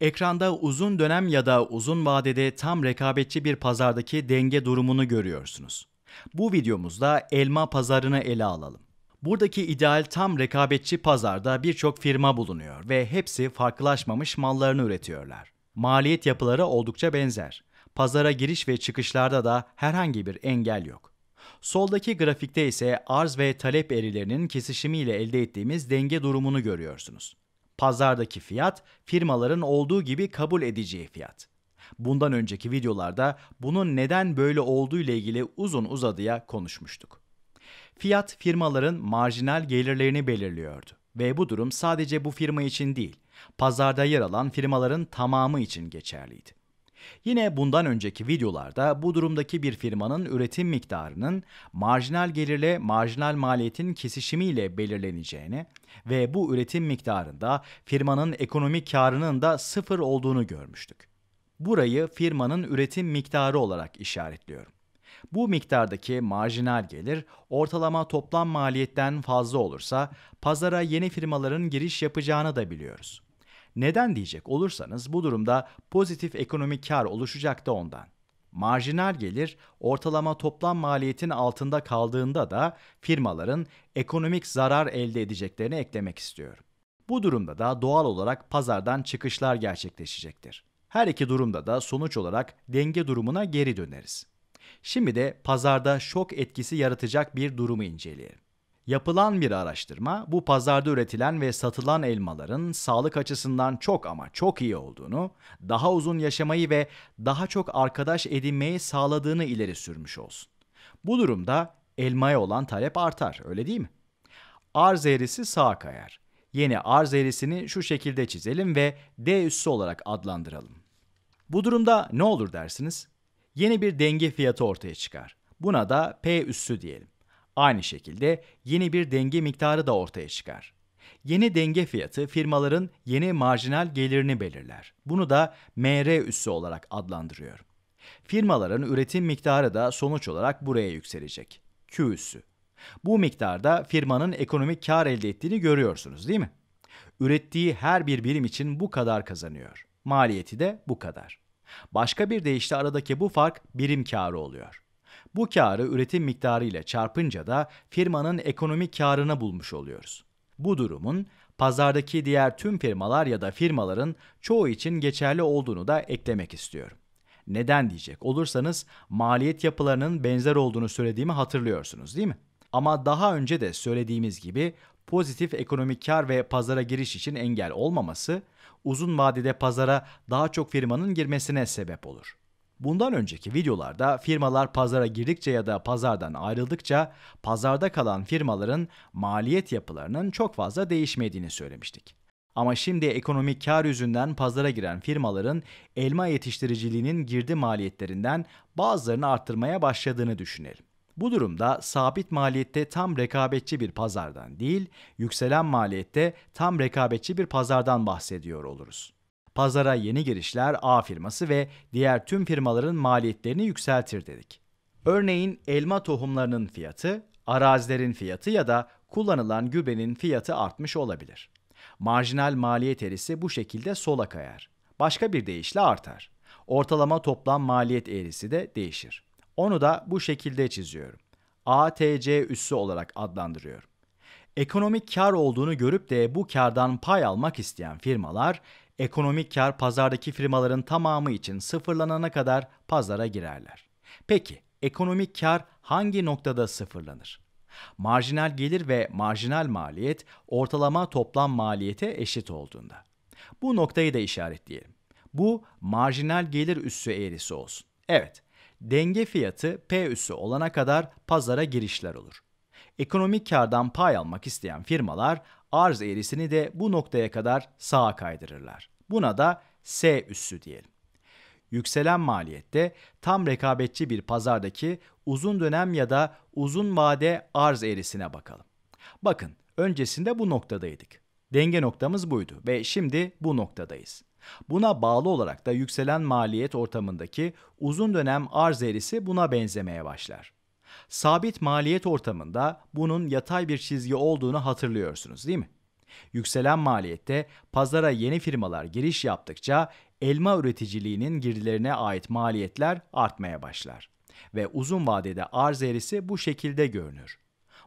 Ekranda uzun dönem ya da uzun vadede tam rekabetçi bir pazardaki denge durumunu görüyorsunuz. Bu videomuzda elma pazarını ele alalım. Buradaki ideal tam rekabetçi pazarda birçok firma bulunuyor ve hepsi farklılaşmamış mallarını üretiyorlar. Maliyet yapıları oldukça benzer. Pazara giriş ve çıkışlarda da herhangi bir engel yok. Soldaki grafikte ise arz ve talep erilerinin kesişimiyle elde ettiğimiz denge durumunu görüyorsunuz. Pazardaki fiyat firmaların olduğu gibi kabul edeceği fiyat. Bundan önceki videolarda bunun neden böyle olduğu ile ilgili uzun uzadıya konuşmuştuk. Fiyat firmaların marjinal gelirlerini belirliyordu ve bu durum sadece bu firma için değil, pazarda yer alan firmaların tamamı için geçerliydi. Yine bundan önceki videolarda bu durumdaki bir firmanın üretim miktarının marjinal gelirle marjinal maliyetin kesişimiyle belirleneceğini ve bu üretim miktarında firmanın ekonomik karının da sıfır olduğunu görmüştük. Burayı firmanın üretim miktarı olarak işaretliyorum. Bu miktardaki marjinal gelir ortalama toplam maliyetten fazla olursa pazara yeni firmaların giriş yapacağını da biliyoruz. Neden diyecek olursanız bu durumda pozitif ekonomik kar oluşacak da ondan. Marjinal gelir ortalama toplam maliyetin altında kaldığında da firmaların ekonomik zarar elde edeceklerini eklemek istiyorum. Bu durumda da doğal olarak pazardan çıkışlar gerçekleşecektir. Her iki durumda da sonuç olarak denge durumuna geri döneriz. Şimdi de pazarda şok etkisi yaratacak bir durumu inceleyelim. Yapılan bir araştırma bu pazarda üretilen ve satılan elmaların sağlık açısından çok ama çok iyi olduğunu, daha uzun yaşamayı ve daha çok arkadaş edinmeyi sağladığını ileri sürmüş olsun. Bu durumda elmaya olan talep artar, öyle değil mi? Arz eğrisi sağ kayar. Yeni arz eğrisini şu şekilde çizelim ve D üssü olarak adlandıralım. Bu durumda ne olur dersiniz? Yeni bir denge fiyatı ortaya çıkar. Buna da P üssü diyelim. Aynı şekilde yeni bir denge miktarı da ortaya çıkar. Yeni denge fiyatı firmaların yeni marjinal gelirini belirler. Bunu da MR üssü olarak adlandırıyor. Firmaların üretim miktarı da sonuç olarak buraya yükselecek. Q üssü. Bu miktarda firmanın ekonomik kar elde ettiğini görüyorsunuz değil mi? Ürettiği her bir birim için bu kadar kazanıyor. Maliyeti de bu kadar. Başka bir deyişle aradaki bu fark birim karı oluyor. Bu karı üretim miktarı ile çarpınca da firmanın ekonomik karını bulmuş oluyoruz. Bu durumun pazardaki diğer tüm firmalar ya da firmaların çoğu için geçerli olduğunu da eklemek istiyorum. Neden diyecek olursanız maliyet yapılarının benzer olduğunu söylediğimi hatırlıyorsunuz değil mi? Ama daha önce de söylediğimiz gibi pozitif ekonomik kar ve pazara giriş için engel olmaması uzun vadede pazara daha çok firmanın girmesine sebep olur. Bundan önceki videolarda firmalar pazara girdikçe ya da pazardan ayrıldıkça pazarda kalan firmaların maliyet yapılarının çok fazla değişmediğini söylemiştik. Ama şimdi ekonomik kar yüzünden pazara giren firmaların elma yetiştiriciliğinin girdi maliyetlerinden bazılarını arttırmaya başladığını düşünelim. Bu durumda sabit maliyette tam rekabetçi bir pazardan değil, yükselen maliyette tam rekabetçi bir pazardan bahsediyor oluruz pazara yeni girişler A firması ve diğer tüm firmaların maliyetlerini yükseltir dedik. Örneğin elma tohumlarının fiyatı, arazilerin fiyatı ya da kullanılan gübrenin fiyatı artmış olabilir. Marjinal maliyet eğrisi bu şekilde sola kayar. Başka bir deyişle artar. Ortalama toplam maliyet eğrisi de değişir. Onu da bu şekilde çiziyorum. ATC üssü olarak adlandırıyorum. Ekonomik kar olduğunu görüp de bu kardan pay almak isteyen firmalar ekonomik kar pazardaki firmaların tamamı için sıfırlanana kadar pazara girerler. Peki ekonomik kar hangi noktada sıfırlanır? Marjinal gelir ve marjinal maliyet ortalama toplam maliyete eşit olduğunda. Bu noktayı da işaretleyelim. Bu marjinal gelir üssü eğrisi olsun. Evet, denge fiyatı P üssü olana kadar pazara girişler olur. Ekonomik kardan pay almak isteyen firmalar arz eğrisini de bu noktaya kadar sağa kaydırırlar. Buna da S üssü diyelim. Yükselen maliyette tam rekabetçi bir pazardaki uzun dönem ya da uzun vade arz eğrisine bakalım. Bakın öncesinde bu noktadaydık. Denge noktamız buydu ve şimdi bu noktadayız. Buna bağlı olarak da yükselen maliyet ortamındaki uzun dönem arz eğrisi buna benzemeye başlar. Sabit maliyet ortamında bunun yatay bir çizgi olduğunu hatırlıyorsunuz değil mi? Yükselen maliyette pazara yeni firmalar giriş yaptıkça elma üreticiliğinin girdilerine ait maliyetler artmaya başlar ve uzun vadede arz eğrisi bu şekilde görünür.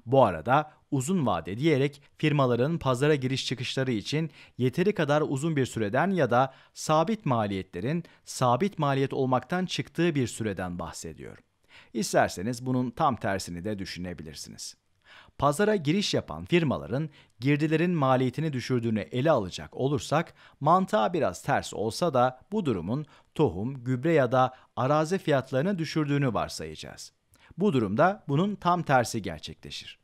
Bu arada uzun vade diyerek firmaların pazara giriş çıkışları için yeteri kadar uzun bir süreden ya da sabit maliyetlerin sabit maliyet olmaktan çıktığı bir süreden bahsediyorum. İsterseniz bunun tam tersini de düşünebilirsiniz. Pazara giriş yapan firmaların girdilerin maliyetini düşürdüğünü ele alacak olursak mantığa biraz ters olsa da bu durumun tohum, gübre ya da arazi fiyatlarını düşürdüğünü varsayacağız. Bu durumda bunun tam tersi gerçekleşir.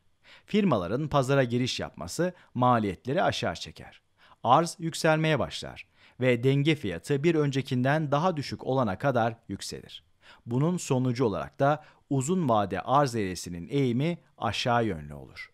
Firmaların pazara giriş yapması maliyetleri aşağı çeker. Arz yükselmeye başlar ve denge fiyatı bir öncekinden daha düşük olana kadar yükselir. Bunun sonucu olarak da uzun vade arz eğrisinin eğimi aşağı yönlü olur.